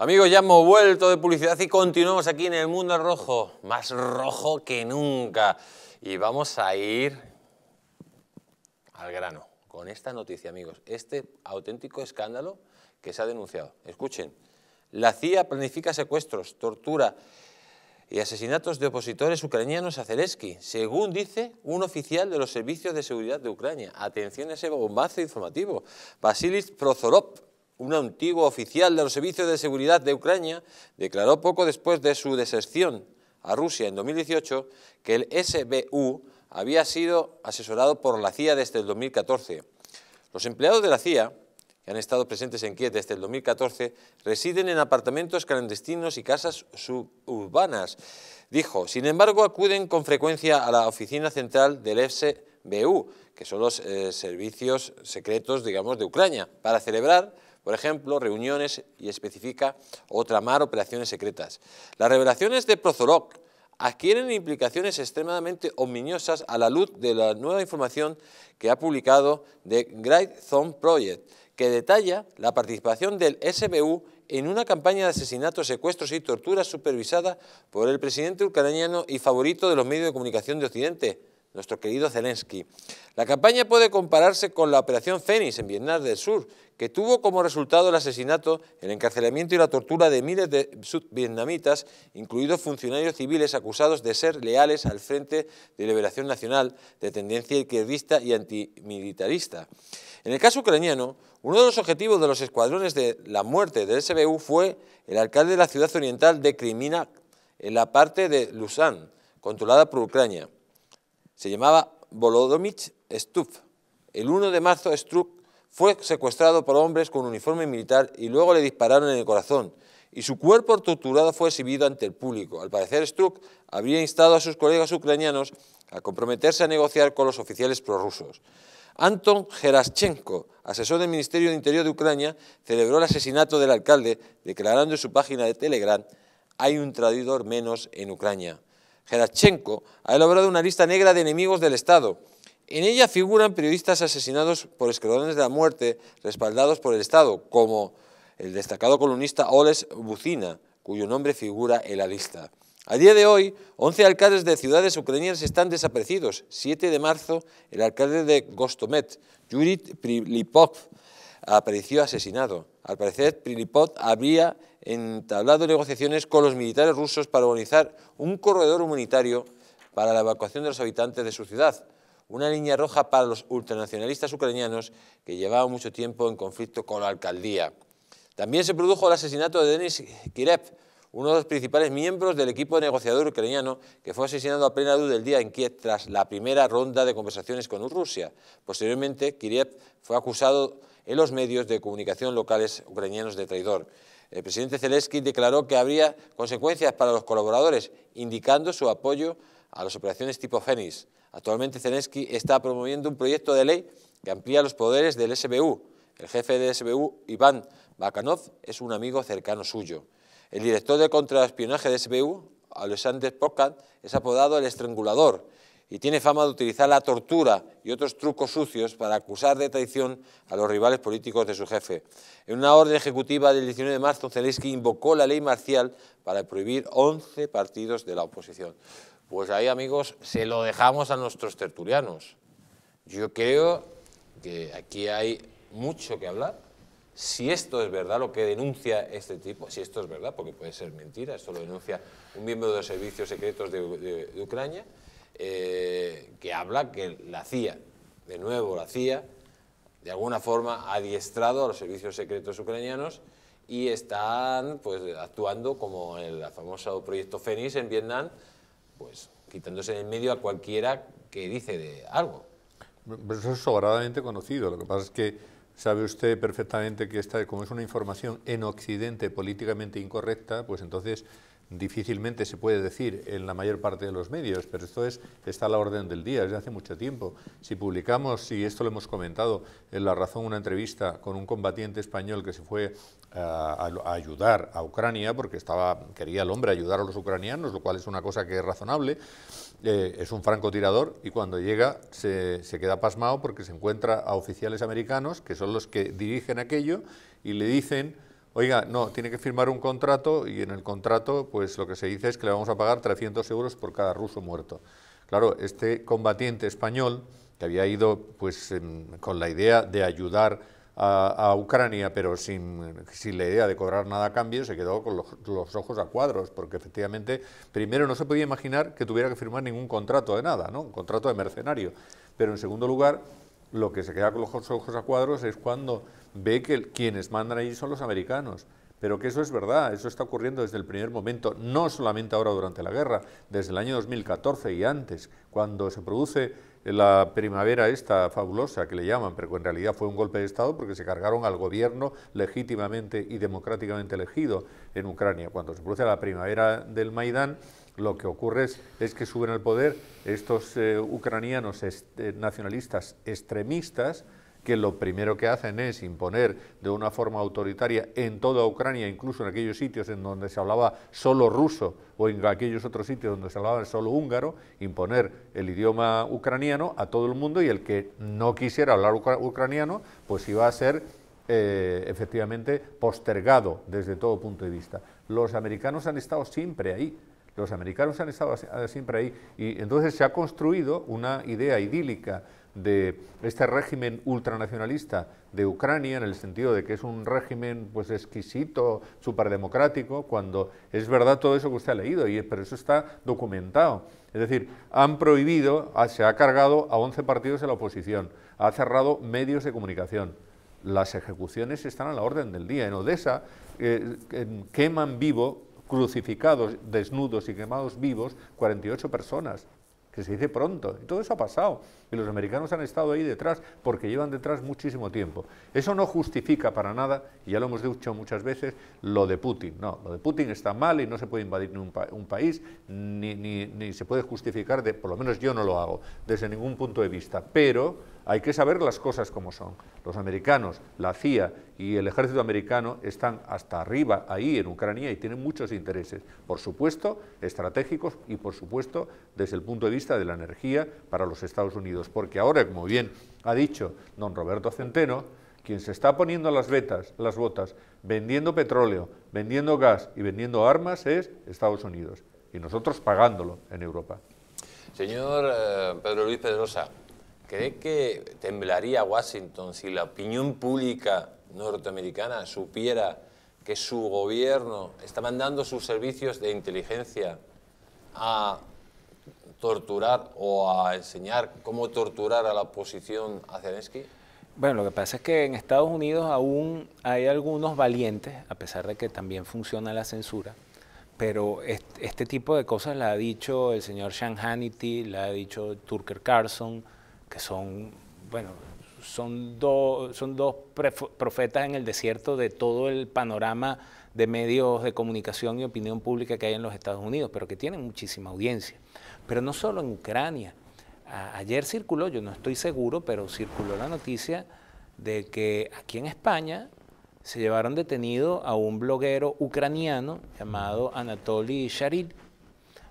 Amigos, ya hemos vuelto de publicidad y continuamos aquí en el mundo rojo, más rojo que nunca. Y vamos a ir al grano con esta noticia, amigos. Este auténtico escándalo que se ha denunciado. Escuchen, la CIA planifica secuestros, tortura y asesinatos de opositores ucranianos a Zelensky, según dice un oficial de los servicios de seguridad de Ucrania. Atención a ese bombazo informativo. Vasilis Prozorov, un antiguo oficial de los servicios de seguridad de Ucrania, declaró poco después de su deserción a Rusia en 2018 que el SBU había sido asesorado por la CIA desde el 2014. Los empleados de la CIA, que han estado presentes en Kiev desde el 2014, residen en apartamentos clandestinos y casas suburbanas, dijo. Sin embargo, acuden con frecuencia a la oficina central del SBU, que son los eh, servicios secretos, digamos, de Ucrania, para celebrar por ejemplo, reuniones y especifica o tramar operaciones secretas. Las revelaciones de Prozorok adquieren implicaciones extremadamente ominosas a la luz de la nueva información que ha publicado The Great Zone Project, que detalla la participación del SBU en una campaña de asesinatos, secuestros y torturas supervisada por el presidente ucraniano y favorito de los medios de comunicación de Occidente, nuestro querido Zelensky. La campaña puede compararse con la Operación Fénix en Vietnam del Sur, que tuvo como resultado el asesinato, el encarcelamiento y la tortura de miles de sudvietnamitas, incluidos funcionarios civiles acusados de ser leales al Frente de Liberación Nacional, de tendencia izquierdista y antimilitarista. En el caso ucraniano, uno de los objetivos de los escuadrones de la muerte del SBU fue el alcalde de la ciudad oriental de Krimina... en la parte de Lusán controlada por Ucrania. Se llamaba Volodomich Stuff. El 1 de marzo Struk fue secuestrado por hombres con uniforme militar y luego le dispararon en el corazón y su cuerpo torturado fue exhibido ante el público. Al parecer, Struk habría instado a sus colegas ucranianos a comprometerse a negociar con los oficiales prorrusos. Anton Geraschenko, asesor del Ministerio de Interior de Ucrania, celebró el asesinato del alcalde, declarando en su página de Telegram, hay un traidor menos en Ucrania. Gerachenko ha elaborado una lista negra de enemigos del Estado. En ella figuran periodistas asesinados por escuadrones de la muerte respaldados por el Estado, como el destacado columnista Oles Bucina, cuyo nombre figura en la lista. A día de hoy, 11 alcaldes de ciudades ucranianas están desaparecidos. 7 de marzo, el alcalde de Gostomet, Yuriy Prilipov, apareció asesinado. Al parecer, Prilipot había entablado negociaciones con los militares rusos para organizar un corredor humanitario para la evacuación de los habitantes de su ciudad, una línea roja para los ultranacionalistas ucranianos que llevaban mucho tiempo en conflicto con la alcaldía. También se produjo el asesinato de Denis Kirev, uno de los principales miembros del equipo negociador ucraniano que fue asesinado a plena luz del día en Kiev tras la primera ronda de conversaciones con Rusia. Posteriormente, Kirev fue acusado en los medios de comunicación locales ucranianos de traidor. El presidente Zelensky declaró que habría consecuencias para los colaboradores, indicando su apoyo a las operaciones tipo Fénix. Actualmente Zelensky está promoviendo un proyecto de ley que amplía los poderes del SBU. El jefe del SBU, Iván Bakanov, es un amigo cercano suyo. El director de contraespionaje del SBU, Alexander Pokan es apodado el estrangulador y tiene fama de utilizar la tortura y otros trucos sucios para acusar de traición a los rivales políticos de su jefe. En una orden ejecutiva del 19 de marzo, Zelensky invocó la ley marcial para prohibir 11 partidos de la oposición. Pues ahí, amigos, se lo dejamos a nuestros tertulianos. Yo creo que aquí hay mucho que hablar. Si esto es verdad, lo que denuncia este tipo, si esto es verdad, porque puede ser mentira, esto lo denuncia un miembro de los servicios secretos de, de Ucrania, eh, que habla que la CIA, de nuevo la CIA, de alguna forma ha adiestrado a los servicios secretos ucranianos y están pues, actuando como el famoso proyecto Fénix en Vietnam, pues quitándose en medio a cualquiera que dice de algo. eso es sobradamente conocido, lo que pasa es que sabe usted perfectamente que esta, como es una información en Occidente políticamente incorrecta, pues entonces difícilmente se puede decir en la mayor parte de los medios, pero esto es, está a la orden del día desde hace mucho tiempo. Si publicamos, y esto lo hemos comentado en La Razón, una entrevista con un combatiente español que se fue eh, a, ayudar a Ucrania, porque estaba, quería el hombre ayudar a los ucranianos, lo cual es una cosa que es razonable, eh, es un francotirador y cuando llega se queda pasmado porque se encuentra a oficiales americanos, que son los que dirigen aquello, y le dicen oiga, no, tiene que firmar un contrato y en el contrato pues lo que se dice es que le vamos a pagar 300 euros por cada ruso muerto. Claro, este combatiente español que había ido pues con la idea de ayudar a, Ucrania, pero sin, la idea de cobrar nada a cambio, se quedó con los, los, ojos a cuadros, porque efectivamente, primero no se podía imaginar que tuviera que firmar ningún contrato de nada, ¿no? un contrato de mercenario, pero en segundo lugar, lo que se queda con los ojos a cuadros es cuando ve que quienes mandan allí son los americanos. Pero que eso es verdad, eso está ocurriendo desde el primer momento, no solamente ahora durante la guerra, desde el año 2014 y antes, cuando se produce la primavera esta fabulosa que le llaman, pero que en realidad fue un golpe de Estado porque se cargaron al gobierno legítimamente y democráticamente elegido en Ucrania. Cuando se produce la primavera del Maidán, lo que ocurre es, que suben al poder estos eh, ucranianos eh, nacionalistas extremistas que lo primero que hacen es imponer de una forma autoritaria en toda Ucrania, incluso en aquellos sitios en donde se hablaba solo ruso o en aquellos otros sitios donde se hablaba solo húngaro, imponer el idioma ucraniano a todo el mundo y el que no quisiera hablar ucraniano, pues iba a ser eh, efectivamente postergado desde todo punto de vista. Los americanos han estado siempre ahí, los americanos han estado ah, siempre ahí y entonces se ha construido una idea idílica de este régimen ultranacionalista de Ucrania, en el sentido de que es un régimen pues exquisito, superdemocrático, cuando es verdad todo eso que usted ha leído, y, pero eso está documentado. Es decir, han prohibido, ah, se ha cargado a 11 partidos de la oposición, ha cerrado medios de comunicación. Las ejecuciones están a la orden del día. En Odessa eh, queman vivo crucificados, desnudos y quemados vivos 48 personas, que se dice pronto. Y todo eso ha pasado. Y los americanos han estado ahí detrás porque llevan detrás muchísimo tiempo. Eso no justifica para nada, y ya lo hemos dicho muchas veces, lo de Putin. No, lo de Putin está mal y no se puede invadir un, un país, ni, ni se puede justificar, de, por lo menos yo no lo hago, desde ningún punto de vista. Pero hay que saber las cosas como son. Los americanos, la CIA y el ejército americano están hasta arriba ahí en Ucrania y tienen muchos intereses, por supuesto estratégicos y por supuesto desde el punto de vista de la energía para los Estados Unidos. Porque ahora, como bien ha dicho don Roberto Centeno, quien se está poniendo las, vetas, las botas, vendiendo petróleo, vendiendo gas y vendiendo armas es Estados Unidos. Y nosotros pagándolo en Europa. Señor eh, Pedro Luis Pedrosa, ¿Cree que temblaría Washington si la opinión pública norteamericana supiera que su gobierno está mandando sus servicios de inteligencia a torturar o a enseñar cómo torturar a la oposición a Zelensky? Bueno, lo que pasa es que en Estados Unidos aún hay algunos valientes, a pesar de que también funciona la censura, pero este, tipo de cosas la ha dicho el señor Sean Hannity, la ha dicho Turker Carson que son, bueno, son, dos son dos profetas en el desierto de todo el panorama de medios de comunicación y opinión pública que hay en los Estados Unidos, pero que tienen muchísima audiencia. Pero no solo en Ucrania. ayer circuló, yo no estoy seguro, pero circuló la noticia de que aquí en España se llevaron detenido a un bloguero ucraniano llamado Anatoly Sharil,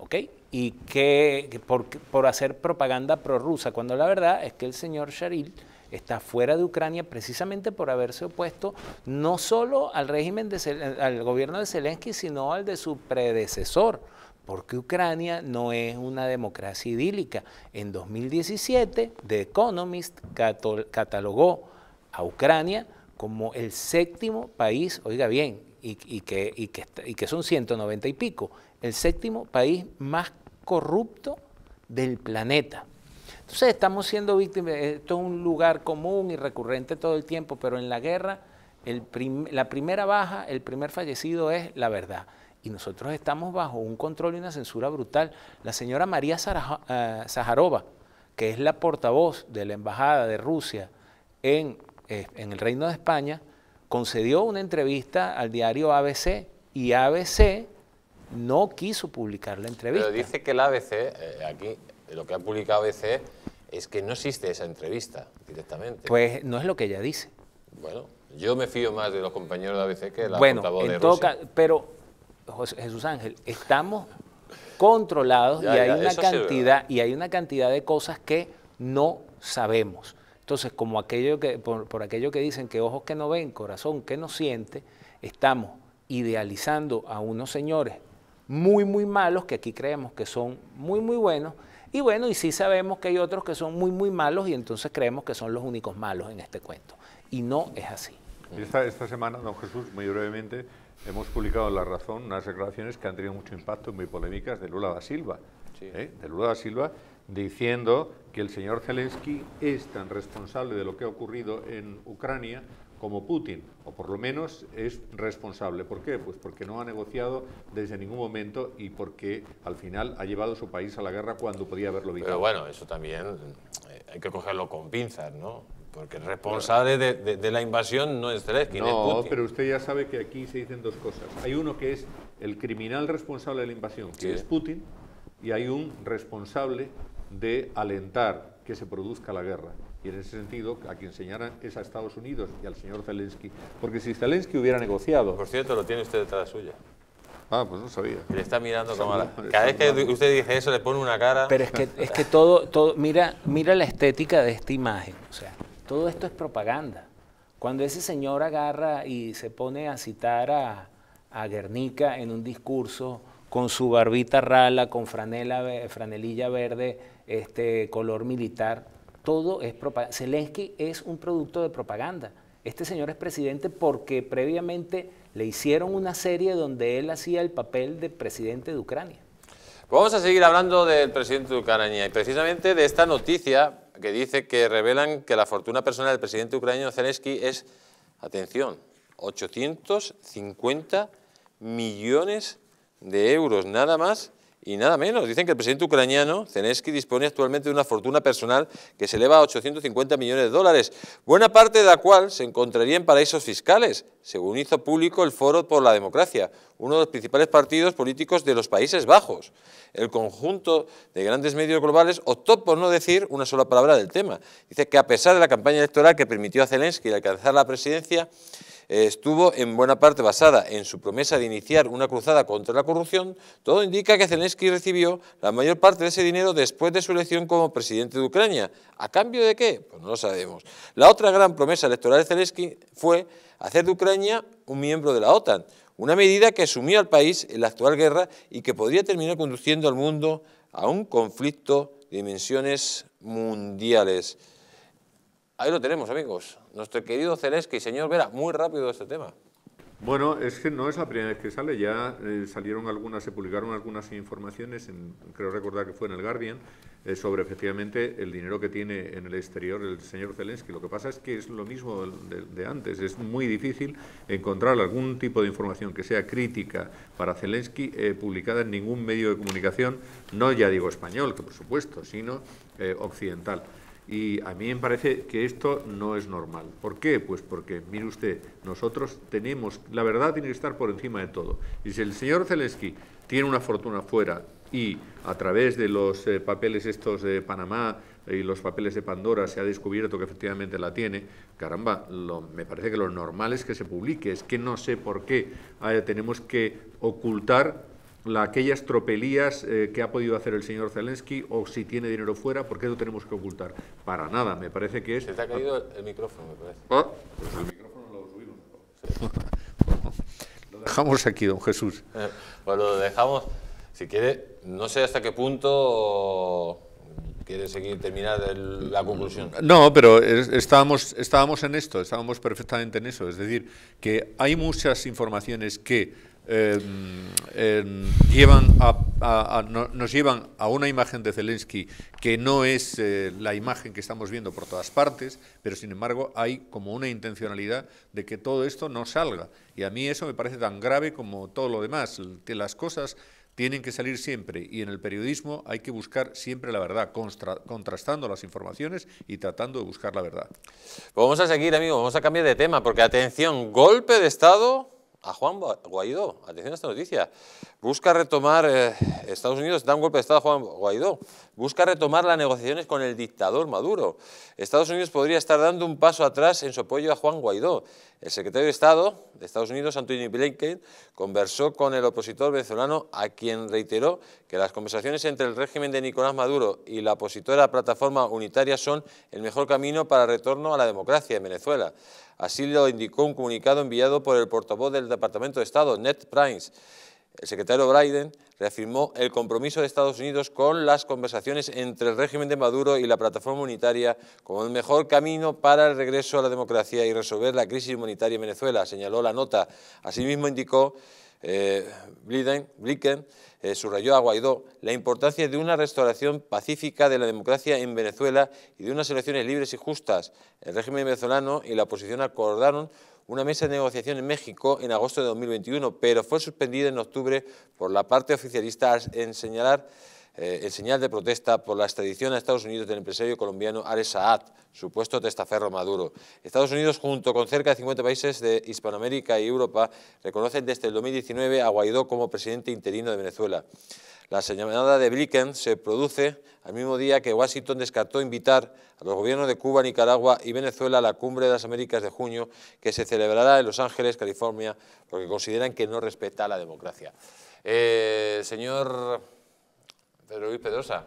¿Ok? y que por, hacer propaganda prorrusa, cuando la verdad es que el señor Sharil está fuera de Ucrania precisamente por haberse opuesto no solo al régimen de, al gobierno de Zelensky, sino al de su predecesor, porque Ucrania no es una democracia idílica. En 2017, The Economist catalogó a Ucrania como el séptimo país, oiga bien, y, y, que, y, que, y que son 190 y pico, el séptimo país más corrupto del planeta. Entonces estamos siendo víctimas, esto es un lugar común y recurrente todo el tiempo, pero en la guerra la primera baja, el primer fallecido es la verdad. Y nosotros estamos bajo un control y una censura brutal. La señora María Zaharova, eh, que es la portavoz de la Embajada de Rusia en, eh, en el Reino de España, concedió una entrevista al diario ABC y ABC no quiso publicar la entrevista. Pero dice que la ABC, eh, aquí lo que ha publicado ABC es que no existe esa entrevista directamente. Pues no es lo que ella dice. Bueno, yo me fío más de los compañeros de ABC que de la portavoz de Rusia. pero, Jesús Ángel, estamos controlados y, hay una cantidad, y hay una cantidad de cosas que no sabemos. Entonces, como aquello que, por, aquello que dicen que ojos que no ven, corazón que no siente, estamos idealizando a unos señores muy, muy malos, que aquí creemos que son muy, muy buenos, y bueno, y sí sabemos que hay otros que son muy, muy malos y entonces creemos que son los únicos malos en este cuento. Y no es así. Esta, esta semana, don Jesús, muy brevemente, hemos publicado en La Razón unas declaraciones que han tenido mucho impacto, muy polémicas, de Lula da Silva. ¿eh? De Lula da Silva diciendo que el señor Zelensky es tan responsable de lo que ha ocurrido en Ucrania como Putin, o por lo menos es responsable. ¿Por qué? Pues porque no ha negociado desde ningún momento y porque al final ha llevado su país a la guerra cuando podía haberlo evitado. Pero bueno, eso también eh, hay que cogerlo con pinzas, ¿no? Porque el responsable de, la invasión no es Zelensky, no, es pero usted ya sabe que aquí se dicen dos cosas. Hay uno que es el criminal responsable de la invasión, que es Putin, y hay un responsable de alentar que se produzca la guerra. Y en ese sentido, a quien señalan es a Estados Unidos y al señor Zelensky, porque si Zelensky hubiera negociado... Por cierto, lo tiene usted detrás suya. Ah, pues no sabía. Le está mirando como Cada vez que usted dice eso le pone una cara... Pero es que, es que todo, todo mira, mira la estética de esta imagen. O sea, todo esto es propaganda. Cuando ese señor agarra y se pone a citar a, a Guernica en un discurso con su barbita rala, con franela, franelilla verde, este color militar, todo es propaganda. Zelensky es un producto de propaganda. Este señor es presidente porque previamente le hicieron una serie donde él hacía el papel de presidente de Ucrania. Vamos a seguir hablando del presidente de Ucrania y precisamente de esta noticia que dice que revelan que la fortuna personal del presidente ucraniano Zelensky es, atención, 850 millones de euros, nada más y nada menos, dicen que el presidente ucraniano, Zelensky, dispone actualmente de una fortuna personal que se eleva a 850 millones de dólares, buena parte de la cual se encontraría en paraísos fiscales, según hizo público el Foro por la Democracia, uno de los principales partidos políticos de los Países Bajos. El conjunto de grandes medios globales optó por no decir una sola palabra del tema. Dice que a pesar de la campaña electoral que permitió a Zelensky alcanzar la presidencia, eh, estuvo en buena parte basada en su promesa de iniciar una cruzada contra la corrupción, todo indica que Zelensky recibió la mayor parte de ese dinero después de su elección como presidente de Ucrania. ¿A cambio de qué? Pues no lo sabemos. La otra gran promesa electoral de Zelensky fue hacer de Ucrania un miembro de la OTAN, una medida que asumió al país en la actual guerra y que podría terminar conduciendo al mundo a un conflicto de dimensiones mundiales. Ahí lo tenemos, amigos. Nuestro querido Zelensky, señor Vera, muy rápido este tema. Bueno, es que no es la primera vez que sale, ya eh, salieron algunas, se publicaron algunas informaciones, en, creo recordar que fue en el Guardian, eh, sobre efectivamente el dinero que tiene en el exterior el señor Zelensky. Lo que pasa es que es lo mismo de, antes, es muy difícil encontrar algún tipo de información que sea crítica para Zelensky eh, publicada en ningún medio de comunicación, no ya digo español, que por supuesto, sino occidental. Y a mí me parece que esto no es normal. ¿Por qué? Pues porque, mire usted, nosotros tenemos, la verdad tiene que estar por encima de todo. Y si el señor Zelensky tiene una fortuna fuera y a través de los eh, papeles estos de Panamá y los papeles de Pandora se ha descubierto que efectivamente la tiene, caramba, me parece que lo normal es que se publique, es que no sé por qué eh, tenemos que ocultar aquellas tropelías eh, que ha podido hacer el señor Zelensky o si tiene dinero fuera, por qué lo tenemos que ocultar. Para nada, me parece que es... Se te ha caído el, micrófono, me parece. ¿Ah? Pues el micrófono lo lo dejamos aquí, don Jesús. ...bueno, eh, pues lo dejamos, si quiere, no sé hasta qué punto... ¿Quiere seguir terminar la conclusión? No, pero estábamos, estábamos en esto, estábamos perfectamente en eso. Es decir, que hay muchas informaciones que Em, em, llevan a, nos llevan a una imagen de Zelensky que no es eh, la imagen que estamos viendo por todas partes, pero sin embargo hay como una intencionalidad de que todo esto no salga. Y a mí eso me parece tan grave como todo lo demás. que Las cosas tienen que salir siempre y en el periodismo hay que buscar siempre la verdad, contrastando las informaciones y tratando de buscar la verdad. Vamos a seguir, amigo, vamos a cambiar de tema, porque atención, golpe de Estado a Juan Guaidó. Atención a esta noticia. Busca retomar, eh, Estados Unidos da un golpe de Estado a Juan Guaidó. Busca retomar las negociaciones con el dictador Maduro. Estados Unidos podría estar dando un paso atrás en su apoyo a Juan Guaidó. El secretario de Estado de Estados Unidos, Anthony Blinken, conversó con el opositor venezolano a quien reiteró que las conversaciones entre el régimen de Nicolás Maduro y la opositora plataforma unitaria son el mejor camino para el retorno a la democracia en Venezuela. Así lo indicó un comunicado enviado por el portavoz del Departamento de Estado, Ned Price. El secretario Biden reafirmó el compromiso de Estados Unidos con las conversaciones entre el régimen de Maduro y la plataforma unitaria como el mejor camino para el regreso a la democracia y resolver la crisis humanitaria en Venezuela, señaló la nota. Asimismo indicó eh, eh, subrayó a Guaidó la importancia de una restauración pacífica de la democracia en Venezuela y de unas elecciones libres y justas. El régimen venezolano y la oposición acordaron una mesa de negociación en México en agosto de 2021, pero fue suspendida en octubre por la parte oficialista en señalar eh, el señal de protesta por la extradición a Estados Unidos del empresario colombiano Ares Saad, supuesto testaferro Maduro. Estados Unidos, junto con cerca de 50 países de Hispanoamérica y Europa, reconocen desde el 2019 a Guaidó como presidente interino de Venezuela. La señalada de Blinken se produce al mismo día que Washington descartó invitar a los gobiernos de Cuba, Nicaragua y Venezuela a la Cumbre de las Américas de junio, que se celebrará en Los Ángeles, California, porque consideran que no respeta la democracia. Eh, señor Pedro Luis Pedrosa,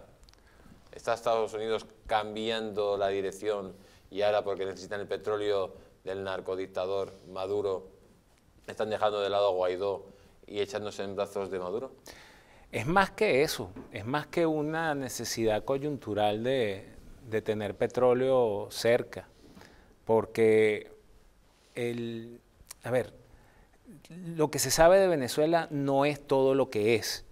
¿está Estados Unidos cambiando la dirección y ahora porque necesitan el petróleo del narcodictador Maduro, están dejando de lado a Guaidó y echándose en brazos de Maduro? Es más que eso, es más que una necesidad coyuntural de, de tener petróleo cerca, porque el, a ver, lo que se sabe de Venezuela no es todo lo que es.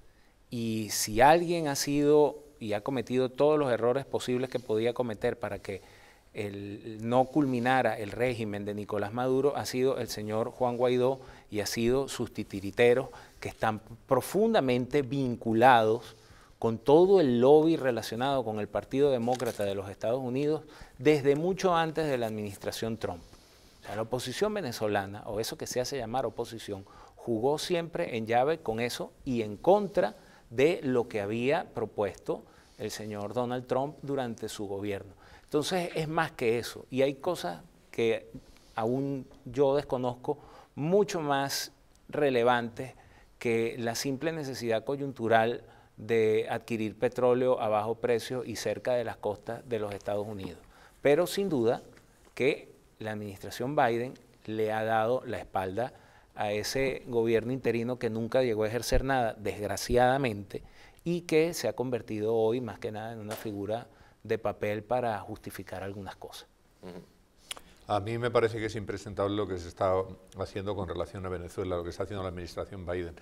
Y si alguien ha sido y ha cometido todos los errores posibles que podía cometer para que el, no culminara el régimen de Nicolás Maduro, ha sido el señor Juan Guaidó y ha sido sus titiriteros que están profundamente vinculados con todo el lobby relacionado con el Partido Demócrata de los Estados Unidos desde mucho antes de la administración Trump. O sea, la oposición venezolana, o eso que se hace llamar oposición, jugó siempre en llave con eso y en contra de lo que había propuesto el señor Donald Trump durante su gobierno. Entonces es más que eso. Y hay cosas que aún yo desconozco mucho más relevantes que la simple necesidad coyuntural de adquirir petróleo a bajo precio y cerca de las costas de los Estados Unidos. Pero sin duda que la administración Biden le ha dado la espalda a ese gobierno interino que nunca llegó a ejercer nada, desgraciadamente, y que se ha convertido hoy más que nada en una figura de papel para justificar algunas cosas. A mí me parece que es impresentable lo que se está haciendo con relación a Venezuela, lo que está haciendo la administración Biden.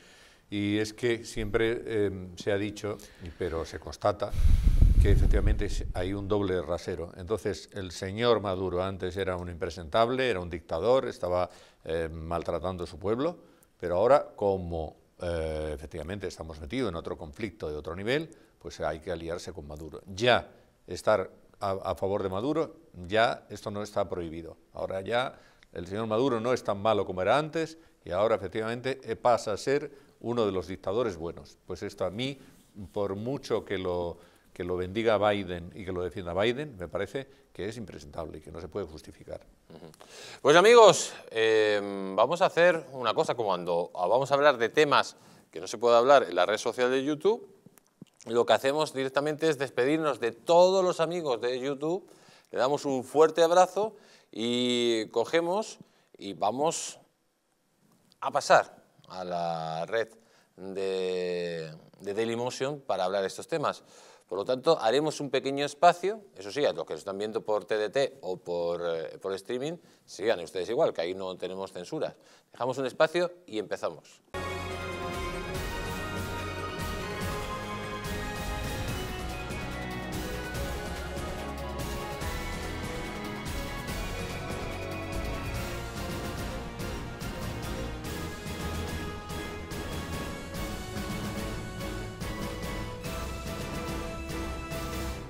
Y es que siempre eh, se ha dicho, pero se constata, que efectivamente hay un doble rasero. Entonces, el señor Maduro antes era un impresentable, era un dictador, estaba eh, maltratando a su pueblo, pero ahora como eh, efectivamente estamos metidos en otro conflicto de otro nivel, pues hay que aliarse con Maduro. Ya estar a favor de Maduro, ya esto no está prohibido. Ahora ya el señor Maduro no es tan malo como era antes y ahora efectivamente eh, pasa a ser uno de los dictadores buenos. Pues esto a mí, por mucho que lo que lo bendiga Biden y que lo defienda Biden, me parece que es impresentable y que no se puede justificar. Pues amigos, em, vamos a hacer una cosa, como cuando vamos a hablar de temas que no se puede hablar en la red social de YouTube, lo que hacemos directamente es despedirnos de todos los amigos de YouTube, le damos un fuerte abrazo y cogemos y vamos a pasar a la red de, Dailymotion para hablar de estos temas. Por lo tanto, haremos un pequeño espacio, eso sí, a los que nos están viendo por TDT o por, eh, por streaming, sigan ustedes igual, que ahí no tenemos censuras. Dejamos un espacio y empezamos.